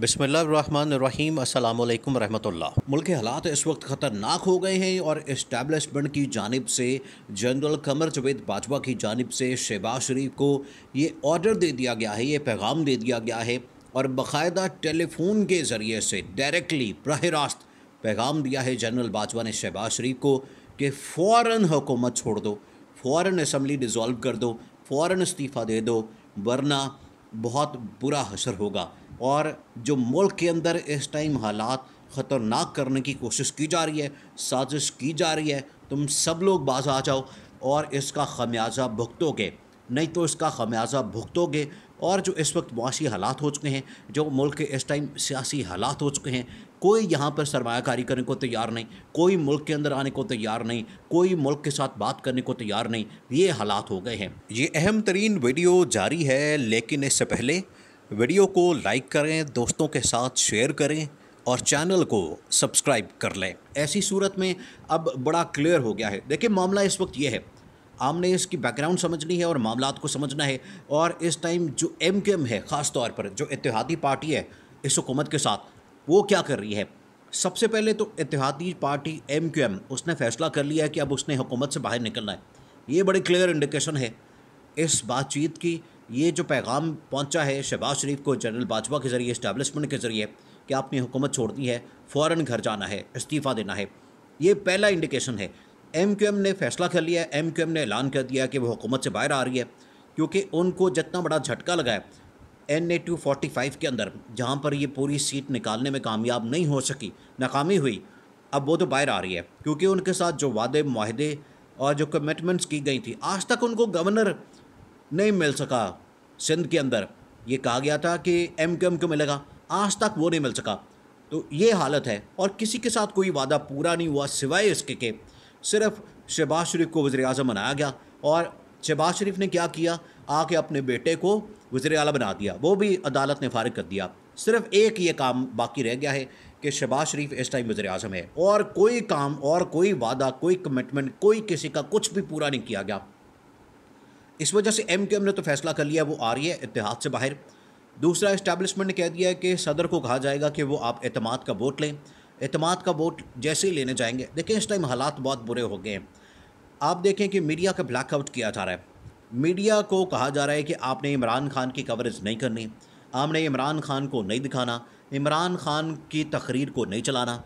बसमीम अल्लाम रहमतुल्लाह मुल्क के हालात इस वक्त ख़तरनाक हो गए हैं और इस्टेबलिशमेंट की जानब से जनरल कमर जवेद बाजवा की जानब से शहबाज शरीफ को ये ऑर्डर दे दिया गया है ये पैगाम दे दिया गया है और बाकायदा टेलीफोन के ज़रिए से डायरेक्टली बरह रास्त पैगाम दिया है जनरल बाजवा ने शहबाज शरीफ को कि फ़ौर हुकूमत छोड़ दो फ़ौर असम्बली डिज़ोल्व कर दो फ़ौर इस्तीफ़ा दे दो वरना बहुत बुरा असर होगा और जो मुल्क के अंदर इस टाइम हालात ख़तरनाक करने की कोशिश की जा रही है साजिश की जा रही है तुम सब लोग बाज आ जाओ और इसका खमियाजा भुगतोगे नहीं तो इसका खमियाजा भुगतोगे और जो इस वक्त मुशी हालात हो चुके हैं जो मुल्क के इस टाइम सियासी हालात हो चुके हैं कोई यहाँ पर सरमाकारी करने को तैयार नहीं कोई मुल्क के अंदर आने को तैयार नहीं कोई मुल्क के साथ बात करने को तैयार नहीं ये हालात हो गए हैं ये अहम तरीन वीडियो जारी है लेकिन इससे पहले वीडियो को लाइक करें दोस्तों के साथ शेयर करें और चैनल को सब्सक्राइब कर लें ऐसी सूरत में अब बड़ा क्लियर हो गया है देखिए मामला इस वक्त ये है आपने इसकी बैकग्राउंड समझनी है और मामला को समझना है और इस टाइम जो एम के एम है ख़ास तौर पर जो इतिहादी पार्टी है इस हुकूमत के साथ वो क्या कर रही है सबसे पहले तो इतिहादी पार्टी एम क्यू एम उसने फैसला कर लिया है कि अब उसने हुकूमत से बाहर निकलना है ये बड़ी क्लियर इंडिकेशन है इस बातचीत की ये जो पैगाम पहुंचा है शहबाज शरीफ को जनरल बाजवा के ज़रिए इस्टेबलिशमेंट के ज़रिए कि आपने हुकूमत छोड़नी है फ़ौर घर जाना है इस्तीफ़ा देना है ये पहला इंडिकेशन है एम क्यू एम ने फैसला कर लिया एम क्यू एम ने ऐलान कर दिया कि वो हुकूमत से बाहर आ रही है क्योंकि उनको जितना बड़ा झटका लगा है N A two forty five के अंदर जहाँ पर ये पूरी सीट निकालने में कामयाब नहीं हो सकी नाकामी हुई अब वो तो बाहर आ रही है क्योंकि उनके साथ जो वादे माहदे और जो कमिटमेंट्स की गई थी आज तक उनको गवर्नर नहीं मिल सका सिंध के अंदर ये कहा गया था कि एम क्यू एम क्यों मिलेगा आज तक वो नहीं मिल सका तो ये हालत है और किसी के साथ कोई वादा पूरा नहीं हुआ सिवाय इसके के सिर्फ शहबाज शरीफ को वज़र अजम बनाया गया और शहबाज शरीफ ने क्या किया आके अपने बेटे को वज़र अला बना दिया वो भी अदालत ने फारग कर दिया सिर्फ एक ये काम बाकी रह गया है कि शहबाज शरीफ इस टाइम वज़र अजम है और कोई काम और कोई वादा कोई कमिटमेंट कोई किसी का कुछ भी पूरा नहीं किया गया इस वजह से एम ने तो फैसला कर लिया वो आ रही है इतिहाद से बाहर दूसरा इस्टेबलिशमेंट ने कह दिया है कि सदर को कहा जाएगा कि वो आप अतमाद का वोट लें अतमाद का वोट जैसे ही लेने जाएंगे देखें इस टाइम हालात बहुत बुरे हो गए हैं आप देखें कि मीडिया का ब्लैकआउट किया जा रहा है मीडिया को कहा जा रहा है कि आपने इमरान खान की कवरेज नहीं करनी आपने इमरान खान को नहीं दिखाना इमरान खान की तकरीर को नहीं चलाना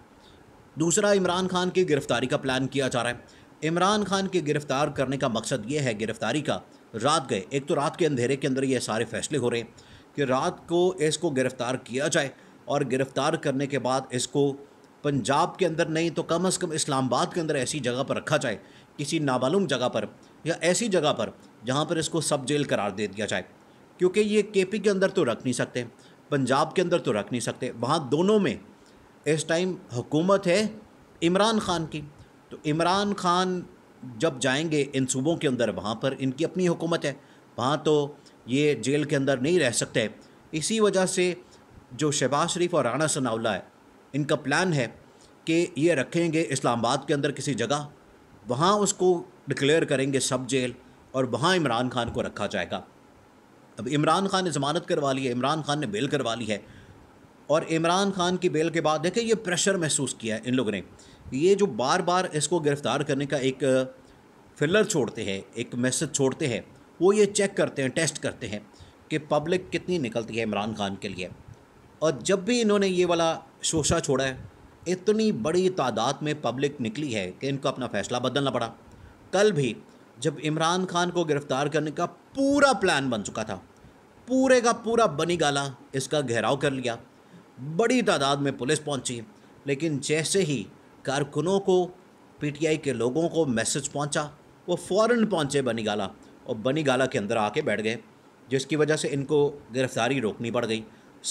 दूसरा इमरान खान की गिरफ़्तारी का प्लान किया जा रहा है इमरान खान के गिरफ़्तार करने का मकसद ये है गिरफ़्तारी का रात गए एक तो रात के अंधेरे के अंदर ये सारे फैसले हो रहे हैं कि रात को इसको गिरफ़्तार किया जाए और गिरफ़्तार करने के बाद इसको पंजाब के अंदर नहीं तो कम अज़ कम इस्लामाबाद के अंदर ऐसी जगह पर रखा जाए किसी नामालूम जगह पर या ऐसी जगह पर जहाँ पर इसको सब जेल करार दे दिया जाए क्योंकि ये के पी के अंदर तो रख नहीं सकते पंजाब के अंदर तो रख नहीं सकते वहाँ दोनों में इस टाइम हुकूमत है इमरान ख़ान की तो इमरान ख़ान जब जाएंगे इन सूबों के अंदर वहाँ पर इनकी अपनी हुकूमत है वहाँ तो ये जेल के अंदर नहीं रह सकते इसी वजह से जो शहबाज शरीफ और राना सनावला है इनका प्लान है कि ये रखेंगे इस्लामाबाद के अंदर किसी जगह वहाँ उसको डिक्लेयर करेंगे सब जेल और वहाँ इमरान खान को रखा जाएगा अब इमरान खान ने ज़मानत करवा ली है इमरान खान ने बेल करवा ली है और इमरान खान की बेल के बाद देखें ये प्रेशर महसूस किया है इन लोगों ने ये जो बार बार इसको गिरफ्तार करने का एक फिलर छोड़ते हैं एक मैसेज छोड़ते हैं वो ये चेक करते हैं टेस्ट करते हैं कि पब्लिक कितनी निकलती है इमरान खान के लिए और जब भी इन्होंने ये वाला शोशा छोड़ा है इतनी बड़ी तादाद में पब्लिक निकली है कि इनको अपना फैसला बदलना पड़ा कल भी जब इमरान खान को गिरफ़्तार करने का पूरा प्लान बन चुका था पूरे का पूरा बनी गाला इसका घेराव कर लिया बड़ी तादाद में पुलिस पहुंची लेकिन जैसे ही कारकुनों को पीटीआई के लोगों को मैसेज पहुंचा वो फ़ौरन पहुंचे बनीगाला और बनीगाला के अंदर आके बैठ गए जिसकी वजह से इनको गिरफ्तारी रोकनी पड़ गई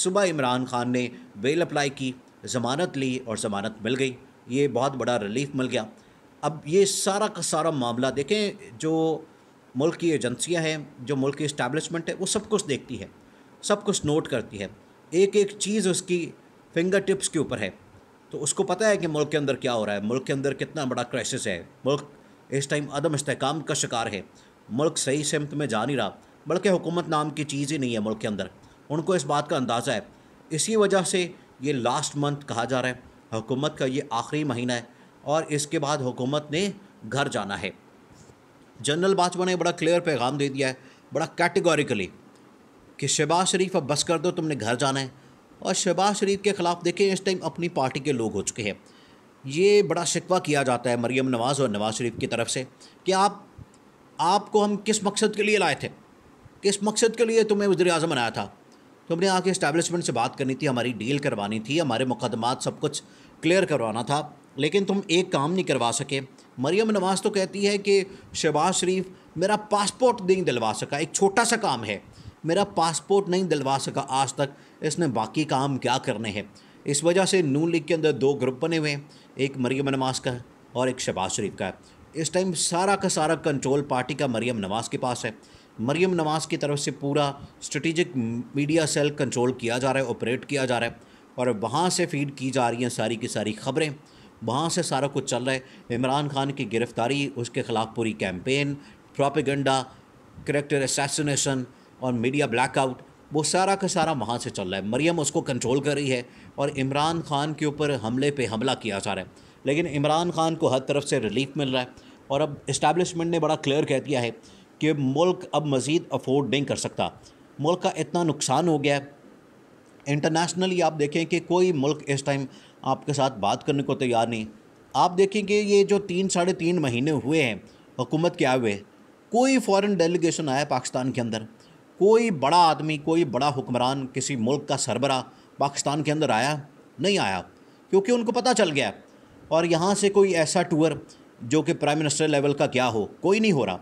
सुबह इमरान खान ने बेल अप्लाई की ज़मानत ली और ज़मानत मिल गई ये बहुत बड़ा रिलीफ मिल गया अब ये सारा का सारा मामला देखें जो मुल्क की एजेंसियाँ हैं जो मुल्क की इस्टेबलिशमेंट है वो सब कुछ देखती है सब कुछ नोट करती है एक एक चीज़ उसकी फिंगर टिप्स के ऊपर है तो उसको पता है कि मुल्क के अंदर क्या हो रहा है मुल्क के अंदर कितना बड़ा क्राइसिस है मुल्क इस टाइम अदम इसकाम का शिकार है मुल्क सही सिमत में जा नहीं रहा बल्कि हुकूमत नाम की चीज़ ही नहीं है मुल्क के अंदर उनको इस बात का अंदाज़ा है इसी वजह से ये लास्ट मंथ कहा जा रहा है हुकूमत का ये आखिरी महीना है और इसके बाद हुकूमत ने घर जाना है जनरल बाजवा ने बड़ा क्लियर पैगाम दे दिया है बड़ा कैटेगोरिकली कि शहबाज शरीफ अब बस कर दो तुमने घर जाना है और शहबाज शरीफ के ख़िलाफ़ देखें इस टाइम अपनी पार्टी के लोग हो चुके हैं ये बड़ा शिकवा किया जाता है मरीम नवाज़ और नवाज़ शरीफ की तरफ से कि आप आपको हम किस मकसद के लिए लाए थे किस मकसद के लिए तुम्हें वजी अजम बनाया था तुमने आके इस्टेबलिशमेंट से बात करनी थी हमारी डील करवानी थी हमारे मुकदमात सब कुछ क्लियर करवाना था लेकिन तुम एक काम नहीं करवा सके मरीम नवाज़ तो कहती है कि शहबाज शरीफ मेरा पासपोर्ट नहीं दिलवा सका एक छोटा सा काम है मेरा पासपोर्ट नहीं दिलवा सका आज तक इसने बाकी काम क्या करने हैं इस वजह से नू लीग के अंदर दो ग्रुप बने हुए हैं एक मरियम नवाज का है और एक शबाज शरीफ का है इस टाइम सारा का सारा कंट्रोल पार्टी का मरियम नवाज के पास है मरियम नवाज की तरफ से पूरा स्ट्रेटिजिक मीडिया सेल कंट्रोल किया जा रहा है ऑपरेट किया जा रहा है और वहाँ से फीड की जा रही हैं सारी की सारी खबरें वहाँ से सारा कुछ चल रहा है इमरान खान की गिरफ़्तारी उसके ख़िलाफ़ पूरी कैंपेन प्रॉपिगेंडा करेक्टर असैसिनेशन और मीडिया ब्लैकआउट वो सारा का सारा वहाँ से चल रहा है मरियम उसको कंट्रोल कर रही है और इमरान खान के ऊपर हमले पे हमला किया जा रहा है लेकिन इमरान खान को हर तरफ से रिलीफ मिल रहा है और अब इस्टेबलिशमेंट ने बड़ा क्लियर कह दिया है कि मुल्क अब मज़ीद अफोर्ड नहीं कर सकता मुल्क का इतना नुकसान हो गया है इंटरनेशनली आप देखें कि कोई मुल्क इस टाइम आपके साथ बात करने को तैयार नहीं आप देखें कि ये जो तीन साढ़े तीन महीने हुए हैं हुकूमत के आए हुए कोई फॉरेन डेलीगेशन आया पाकिस्तान के अंदर कोई बड़ा आदमी कोई बड़ा हुक्मरान किसी मुल्क का सरबरा पाकिस्तान के अंदर आया नहीं आया क्योंकि उनको पता चल गया और यहाँ से कोई ऐसा टूर जो कि प्राइम मिनिस्टर लेवल का क्या हो कोई नहीं हो रहा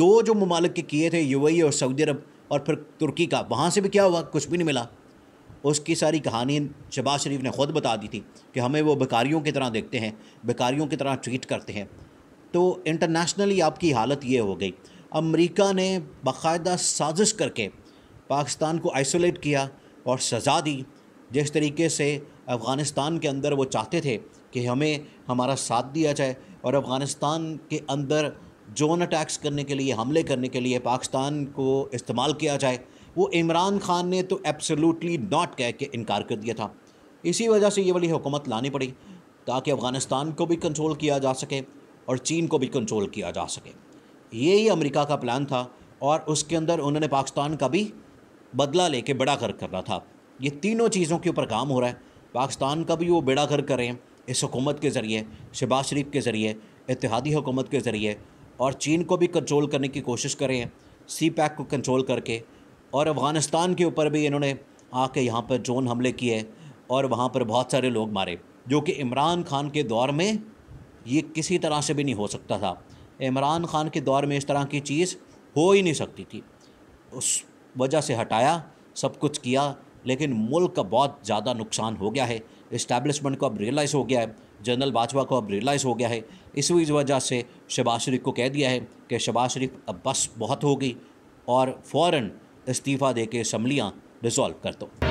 दो जो ममालिक के किए थे यू और सऊदी अरब और फिर तुर्की का वहाँ से भी क्या हुआ कुछ भी नहीं मिला उसकी सारी कहानी शबाज शरीफ ने ख़ुद बता दी थी कि हमें वो बेकारियों की तरह देखते हैं बेकारियों की तरह ट्रीट करते हैं तो इंटरनेशनली आपकी हालत ये हो गई अमेरिका ने बाकायदा साजिश करके पाकिस्तान को आइसोलेट किया और सज़ा दी जिस तरीके से अफ़गानिस्तान के अंदर वो चाहते थे कि हमें हमारा साथ दिया जाए और अफ़गानिस्तान के अंदर जोन अटैक्स करने के लिए हमले करने के लिए पाकिस्तान को इस्तेमाल किया जाए वो इमरान खान ने तो एब्सोलूटली नॉट कह के इनकार कर दिया था इसी वजह से ये वाली हुकूमत लानी पड़ी ताकि अफ़गानिस्तान को भी कंट्रोल किया जा सके और चीन को भी कंट्रोल किया जा सके ये ही अमेरिका का प्लान था और उसके अंदर उन्होंने पाकिस्तान का भी बदला लेके बड़ा घर करना था ये तीनों चीज़ों के ऊपर काम हो रहा है पाकिस्तान का भी वो बेड़ा घर कर रहे हैं इस हुकूमत के ज़रिए शहबाज शरीफ के ज़रिए इतिहादी हुकूमत के ज़रिए और चीन को भी कंट्रोल करने की कोशिश कर रहे हैं सी पैक को कंट्रोल करके और अफ़गानिस्तान के ऊपर भी इन्होंने आके यहाँ पर ड्रोन हमले किए और वहाँ पर बहुत सारे लोग मारे जो कि इमरान खान के दौर में ये किसी तरह से भी नहीं हो सकता था इमरान ख़ान के दौर में इस तरह की चीज़ हो ही नहीं सकती थी उस वजह से हटाया सब कुछ किया लेकिन मुल्क का बहुत ज़्यादा नुकसान हो गया है इस्टेब्लिशमेंट को अब रियलाइज़ हो गया है जनरल बाजवा को अब रियलाइज़ हो गया है इसी वजह से शबाज शरीफ को कह दिया है कि शबाज शरीफ अब बस बहुत हो गई और फ़ौर इस्तीफ़ा दे के इसम्बलियाँ रिजॉल्व कर दो